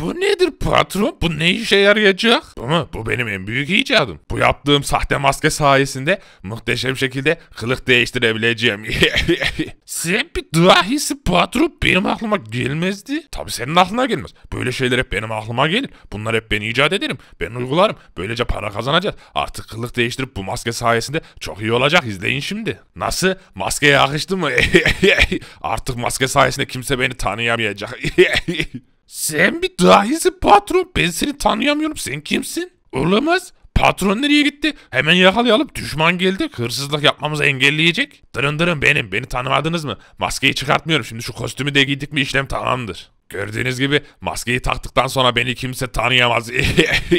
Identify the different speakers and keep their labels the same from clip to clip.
Speaker 1: Bu nedir patron? Bu ne işe yarayacak? Ama bu benim en büyük icadım. Bu yaptığım sahte maske sayesinde muhteşem şekilde kılık değiştirebileceğim. Sen bir dahisi patron benim aklıma gelmezdi. Tabi senin aklına gelmez. Böyle şeyler hep benim aklıma gelir. Bunlar hep ben icat ederim. Ben uygularım. Böylece para kazanacağız. Artık kılık değiştirip bu maske sayesinde çok iyi olacak. İzleyin şimdi. Nasıl? Maskeye yakıştı mı? Artık maske sayesinde kimse beni tanıyamayacak. Sen bir dahisin patron. Ben seni tanıyamıyorum. Sen kimsin? Olamaz. Patron nereye gitti? Hemen yakalayalım. Düşman geldi. Hırsızlık yapmamızı engelleyecek. Dırın dırın benim. Beni tanımadınız mı? Maskeyi çıkartmıyorum. Şimdi şu kostümü de giydik mi işlem tamamdır. Gördüğünüz gibi maskeyi taktıktan sonra beni kimse tanıyamaz.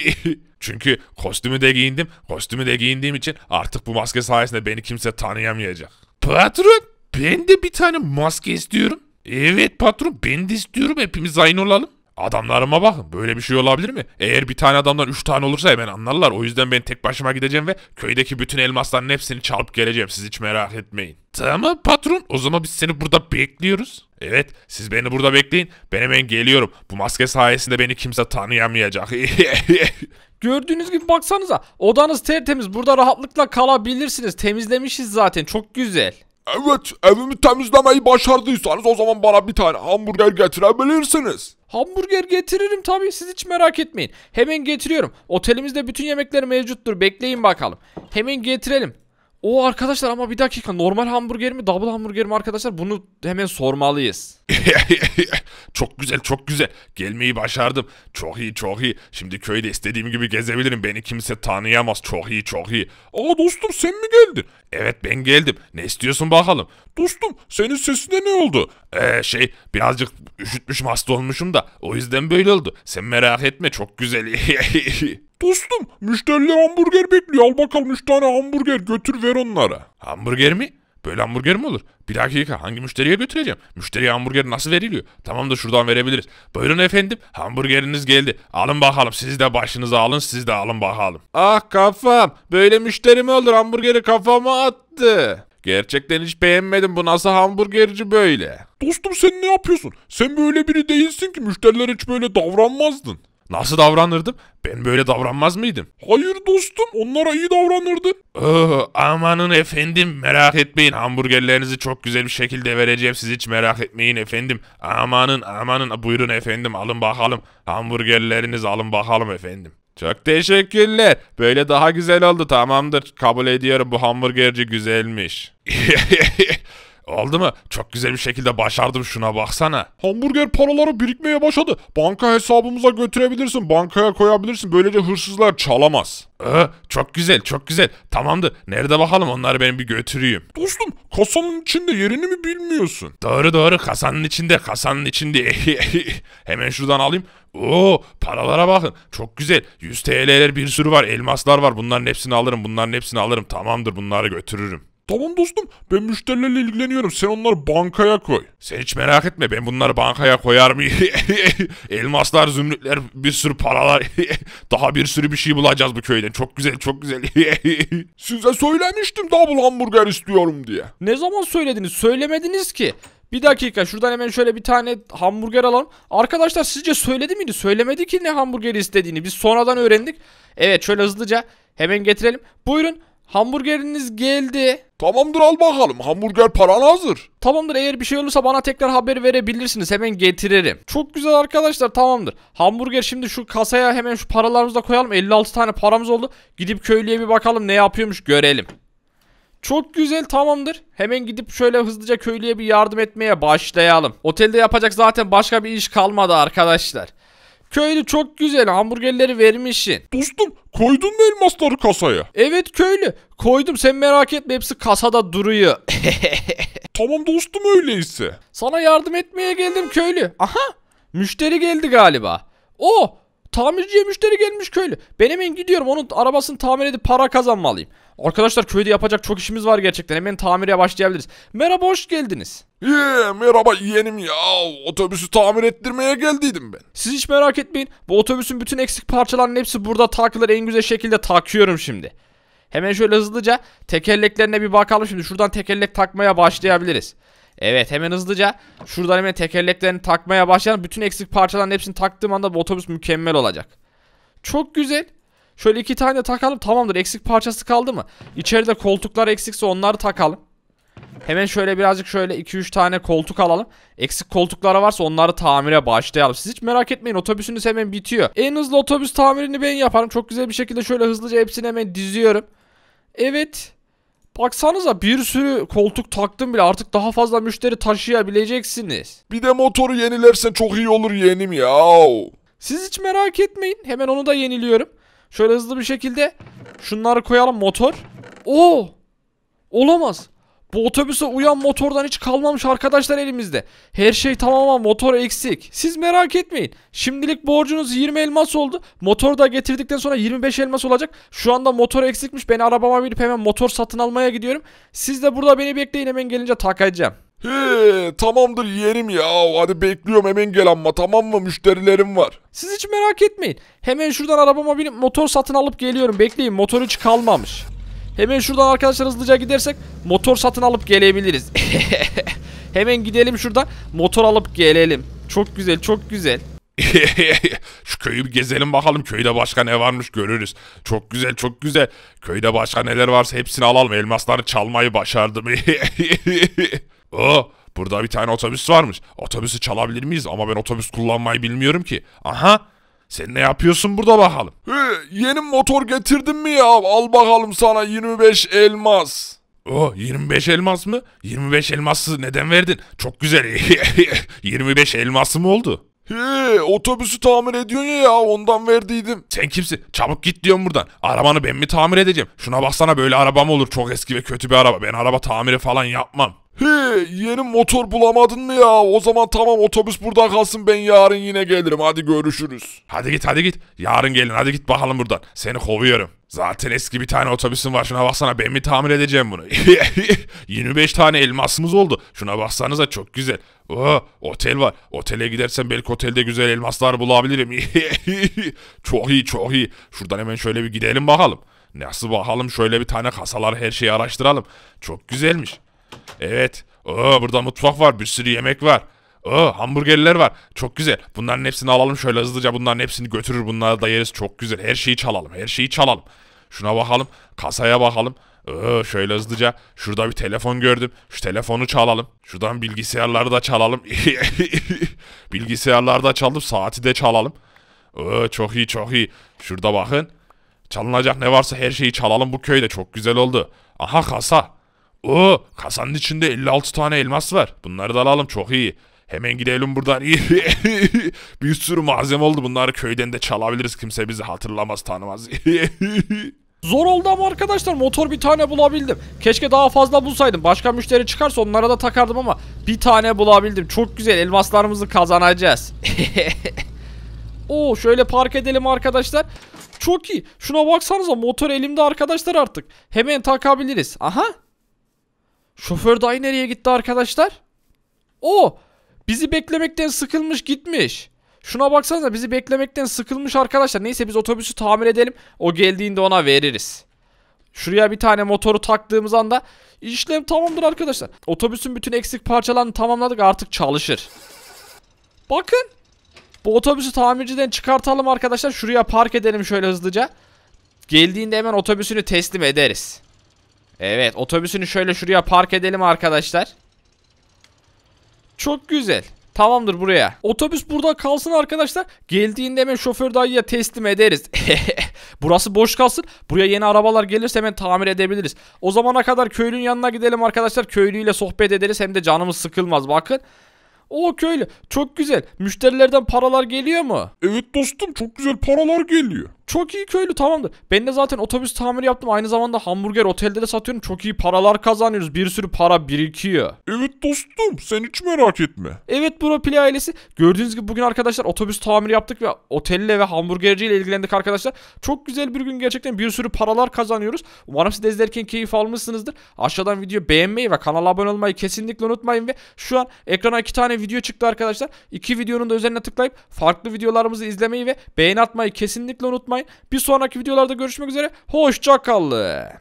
Speaker 1: Çünkü kostümü de giyindim. Kostümü de giyindiğim için artık bu maske sayesinde beni kimse tanıyamayacak. Patron ben de bir tane maske istiyorum. Evet patron ben de istiyorum hepimiz aynı olalım. Adamlarıma bak, böyle bir şey olabilir mi? Eğer bir tane adamdan üç tane olursa hemen anlarlar. O yüzden ben tek başıma gideceğim ve köydeki bütün elmasların hepsini çalıp geleceğim. Siz hiç merak etmeyin. Tamam patron o zaman biz seni burada bekliyoruz. Evet siz beni burada bekleyin. Ben hemen geliyorum. Bu maske sayesinde beni kimse tanıyamayacak.
Speaker 2: Gördüğünüz gibi baksanıza odanız tertemiz. Burada rahatlıkla kalabilirsiniz. Temizlemişiz zaten çok güzel. Evet evimi temizlemeyi başardıysanız o zaman bana bir tane hamburger getirebilirsiniz. Hamburger getiririm tabii siz hiç merak etmeyin. Hemen getiriyorum. Otelimizde bütün yemekler mevcuttur. Bekleyin bakalım. Hemen getirelim. O arkadaşlar ama bir dakika normal hamburger mi double hamburger mi arkadaşlar bunu hemen sormalıyız. çok güzel çok
Speaker 1: güzel gelmeyi başardım. Çok iyi çok iyi şimdi köyde istediğim gibi gezebilirim beni kimse tanıyamaz çok iyi çok iyi. Aa dostum sen mi geldin? Evet ben geldim ne istiyorsun bakalım. Dostum senin sesine ne oldu? Ee şey birazcık üşütmüşüm hasta olmuşum da o yüzden böyle oldu. Sen merak etme çok güzel.
Speaker 2: Dostum müşteriler hamburger bekliyor. Al
Speaker 1: bakalım 3 tane hamburger götür ver onlara. Hamburger mi? Böyle hamburger mi olur? Bir dakika hangi müşteriye götüreceğim? Müşteriye hamburger nasıl veriliyor? Tamam da şuradan verebiliriz. Buyurun efendim hamburgeriniz geldi. Alın bakalım siz de başınıza alın siz de alın bakalım. Ah kafam böyle müşteri mi olur hamburgeri kafama attı. Gerçekten hiç beğenmedim bu nasıl hamburgerci böyle. Dostum sen ne yapıyorsun? Sen böyle biri değilsin ki müşteriler hiç böyle davranmazdın. Nasıl davranırdım? Ben böyle davranmaz mıydım? Hayır dostum onlara iyi davranırdın. Oo, oh, amanın efendim merak etmeyin hamburgerlerinizi çok güzel bir şekilde vereceğim siz hiç merak etmeyin efendim. Amanın amanın buyurun efendim alın bakalım hamburgerlerinizi alın bakalım efendim. Çok teşekkürler. Böyle daha güzel oldu tamamdır. Kabul ediyorum bu hamburgerci güzelmiş. Oldu mu? Çok güzel bir şekilde başardım şuna baksana. Hamburger paraları birikmeye başladı. Banka hesabımıza götürebilirsin. Bankaya koyabilirsin. Böylece hırsızlar çalamaz. Ee, çok güzel çok güzel. Tamamdır. Nerede bakalım onları ben bir götüreyim. Dostum kasanın içinde yerini mi bilmiyorsun? Doğru doğru kasanın içinde kasanın içinde. Hemen şuradan alayım. Oo paralara bakın. Çok güzel. 100 TL'ler bir sürü var. Elmaslar var. Bunların hepsini alırım. Bunların hepsini alırım. Tamamdır bunları götürürüm. Tamam dostum ben müşterilerle ilgileniyorum sen onları bankaya koy. Sen hiç merak etme ben bunları bankaya koyar mıyım? Elmaslar, zümrütler, bir sürü paralar. daha bir sürü bir şey bulacağız bu köyden. Çok güzel çok güzel.
Speaker 2: Size söylemiştim double hamburger istiyorum diye. Ne zaman söylediniz? Söylemediniz ki. Bir dakika şuradan hemen şöyle bir tane hamburger alalım. Arkadaşlar sizce söyledi miydi? Söylemedi ki ne hamburger istediğini. Biz sonradan öğrendik. Evet şöyle hızlıca hemen getirelim. Buyurun Hamburgeriniz geldi. Tamamdır al bakalım. Hamburger paran hazır. Tamamdır eğer bir şey olursa bana tekrar haber verebilirsiniz. Hemen getiririm. Çok güzel arkadaşlar tamamdır. Hamburger şimdi şu kasaya hemen şu paralarımızı da koyalım. 56 tane paramız oldu. Gidip köylüye bir bakalım ne yapıyormuş görelim. Çok güzel tamamdır. Hemen gidip şöyle hızlıca köylüye bir yardım etmeye başlayalım. Otelde yapacak zaten başka bir iş kalmadı arkadaşlar. Köylü çok güzel hamburgerleri vermişsin. Dostum koydun mu elmasları kasaya? Evet köylü koydum sen merak etme hepsi kasada duruyor. tamam dostum öyleyse. Sana yardım etmeye geldim köylü. Aha müşteri geldi galiba. O tamirciye müşteri gelmiş köylü. Benim hemen gidiyorum onun arabasını tamir edip para kazanmalıyım. Arkadaşlar köyde yapacak çok işimiz var gerçekten. Hemen tamire başlayabiliriz. Merhaba hoş geldiniz. Yee, merhaba yeğenim ya. Otobüsü tamir ettirmeye geldiydim ben. Siz hiç merak etmeyin. Bu otobüsün bütün eksik parçalarının hepsi burada takılır. En güzel şekilde takıyorum şimdi. Hemen şöyle hızlıca tekerleklerine bir bakalım şimdi. Şuradan tekerlek takmaya başlayabiliriz. Evet hemen hızlıca şuradan hemen tekerleklerini takmaya başlayalım. Bütün eksik parçaların hepsini taktığım anda bu otobüs mükemmel olacak. Çok güzel. Şöyle iki tane takalım tamamdır. Eksik parçası kaldı mı? İçeride koltuklar eksikse onları takalım. Hemen şöyle birazcık şöyle 2-3 tane koltuk alalım. Eksik koltuklara varsa onları tamire başlayalım. Siz hiç merak etmeyin otobüsünüz hemen bitiyor. En hızlı otobüs tamirini ben yaparım. Çok güzel bir şekilde şöyle hızlıca hepsini hemen diziyorum. Evet. Baksanıza bir sürü koltuk taktım bile artık daha fazla müşteri taşıyabileceksiniz. Bir de motoru yenilersen çok iyi olur yeğenim ya. Siz hiç merak etmeyin. Hemen onu da yeniliyorum. Şöyle hızlı bir şekilde şunları koyalım motor. Oo! Olamaz. Bu otobüse uyan motordan hiç kalmamış arkadaşlar elimizde. Her şey tamam ama motor eksik. Siz merak etmeyin. Şimdilik borcunuz 20 elmas oldu. Motor da getirdikten sonra 25 elmas olacak. Şu anda motor eksikmiş. Ben arabama binip hemen motor satın almaya gidiyorum. Siz de burada beni bekleyin hemen gelince takacağım. He tamamdır yerim ya. Hadi bekliyorum hemen gel ama tamam mı? Müşterilerim var. Siz hiç merak etmeyin. Hemen şuradan arabama binip motor satın alıp geliyorum. Bekleyin motor hiç kalmamış. Hemen şuradan arkadaşlar hızlıca gidersek motor satın alıp gelebiliriz. hemen gidelim şurada motor alıp gelelim. Çok güzel çok güzel.
Speaker 1: Şu köyü bir gezelim bakalım köyde başka ne varmış görürüz. Çok güzel çok güzel. Köyde başka neler varsa hepsini alalım. Elmasları çalmayı başardım. Aa, oh, burada bir tane otobüs varmış. Otobüsü çalabilir miyiz? Ama ben otobüs kullanmayı bilmiyorum ki. Aha. Sen ne yapıyorsun burada bakalım? He, yeni motor getirdin mi ya? Al bakalım sana 25 elmas. O 25 elmas mı? 25 elması neden verdin? Çok güzel. 25 elması mı oldu? He, otobüsü tamir ediyorsun ya ondan verdiydim. Sen kimsin? Çabuk git diyorum buradan. Arabanı ben mi tamir edeceğim? Şuna baksana böyle arabam olur. Çok eski ve kötü bir araba. Ben araba tamiri falan yapmam. He yeni motor bulamadın mı ya? O zaman tamam otobüs burada kalsın ben yarın yine gelirim hadi görüşürüz. Hadi git hadi git. Yarın gelin hadi git bakalım buradan. Seni kovuyorum. Zaten eski bir tane otobüsün var şuna baksana ben mi tamir edeceğim bunu? 25 tane elmasımız oldu. Şuna baksanıza çok güzel. Oo, oh, otel var. Otele gidersen belki otelde güzel elmaslar bulabilirim. çok iyi çok iyi. Şuradan hemen şöyle bir gidelim bakalım. Nasıl bakalım şöyle bir tane kasalar her şeyi araştıralım. Çok güzelmiş. Evet. Oo, burada mutfak var. Bir sürü yemek var. Oo, hamburgerler var. Çok güzel. Bunların hepsini alalım şöyle hızlıca. Bunların hepsini götürür. Bunları da yeriz. Çok güzel. Her şeyi çalalım. Her şeyi çalalım. Şuna bakalım. Kasaya bakalım. Oo, şöyle hızlıca. Şurada bir telefon gördüm. Şu telefonu çalalım. Şuradan bilgisayarları da çalalım. bilgisayarları da çalalım. Saati de çalalım. Oo, çok iyi çok iyi. Şurada bakın. Çalınacak ne varsa her şeyi çalalım bu köyde. Çok güzel oldu. Aha kasa. Oo, kasanın içinde 56 tane elmas var. Bunları da alalım çok iyi. Hemen gidelim buradan. bir sürü malzeme oldu. Bunları köyden de çalabiliriz. Kimse bizi hatırlamaz, tanımaz.
Speaker 2: Zor oldu ama arkadaşlar motor bir tane bulabildim. Keşke daha fazla bulsaydım. Başka müşteri çıkarsa onlara da takardım ama bir tane bulabildim. Çok güzel elmaslarımızı kazanacağız. Oo şöyle park edelim arkadaşlar. Çok iyi. Şuna baksanıza motor elimde arkadaşlar artık. Hemen takabiliriz. Aha Şoför dayı nereye gitti arkadaşlar? O bizi beklemekten sıkılmış gitmiş. Şuna baksanıza bizi beklemekten sıkılmış arkadaşlar. Neyse biz otobüsü tamir edelim. O geldiğinde ona veririz. Şuraya bir tane motoru taktığımız anda işlem tamamdır arkadaşlar. Otobüsün bütün eksik parçalarını tamamladık artık çalışır. Bakın. Bu otobüsü tamirciden çıkartalım arkadaşlar. Şuraya park edelim şöyle hızlıca. Geldiğinde hemen otobüsünü teslim ederiz. Evet otobüsünü şöyle şuraya park edelim arkadaşlar. Çok güzel. Tamamdır buraya. Otobüs burada kalsın arkadaşlar. Geldiğinde hemen şoför dayıya teslim ederiz. Burası boş kalsın. Buraya yeni arabalar gelirse hemen tamir edebiliriz. O zamana kadar köylünün yanına gidelim arkadaşlar. Köylüyle sohbet ederiz. Hem de canımız sıkılmaz bakın. O köylü çok güzel. Müşterilerden paralar geliyor mu? Evet dostum çok güzel paralar geliyor. Çok iyi köylü tamamdır. Ben de zaten otobüs tamiri yaptım. Aynı zamanda hamburger otelde de satıyorum. Çok iyi paralar kazanıyoruz. Bir sürü para birikiyor. Evet dostum sen hiç merak etme. Evet bro Pili ailesi. Gördüğünüz gibi bugün arkadaşlar otobüs tamiri yaptık ve otelle ve hamburgerciyle ilgilendik arkadaşlar. Çok güzel bir gün gerçekten bir sürü paralar kazanıyoruz. Umarım siz de izlerken keyif almışsınızdır. Aşağıdan video beğenmeyi ve kanala abone olmayı kesinlikle unutmayın ve şu an ekrana iki tane video çıktı arkadaşlar. İki videonun da üzerine tıklayıp farklı videolarımızı izlemeyi ve beğeni atmayı kesinlikle unutmayın unutmayın. Bir sonraki videolarda görüşmek üzere. hoşça Hoşçakalın.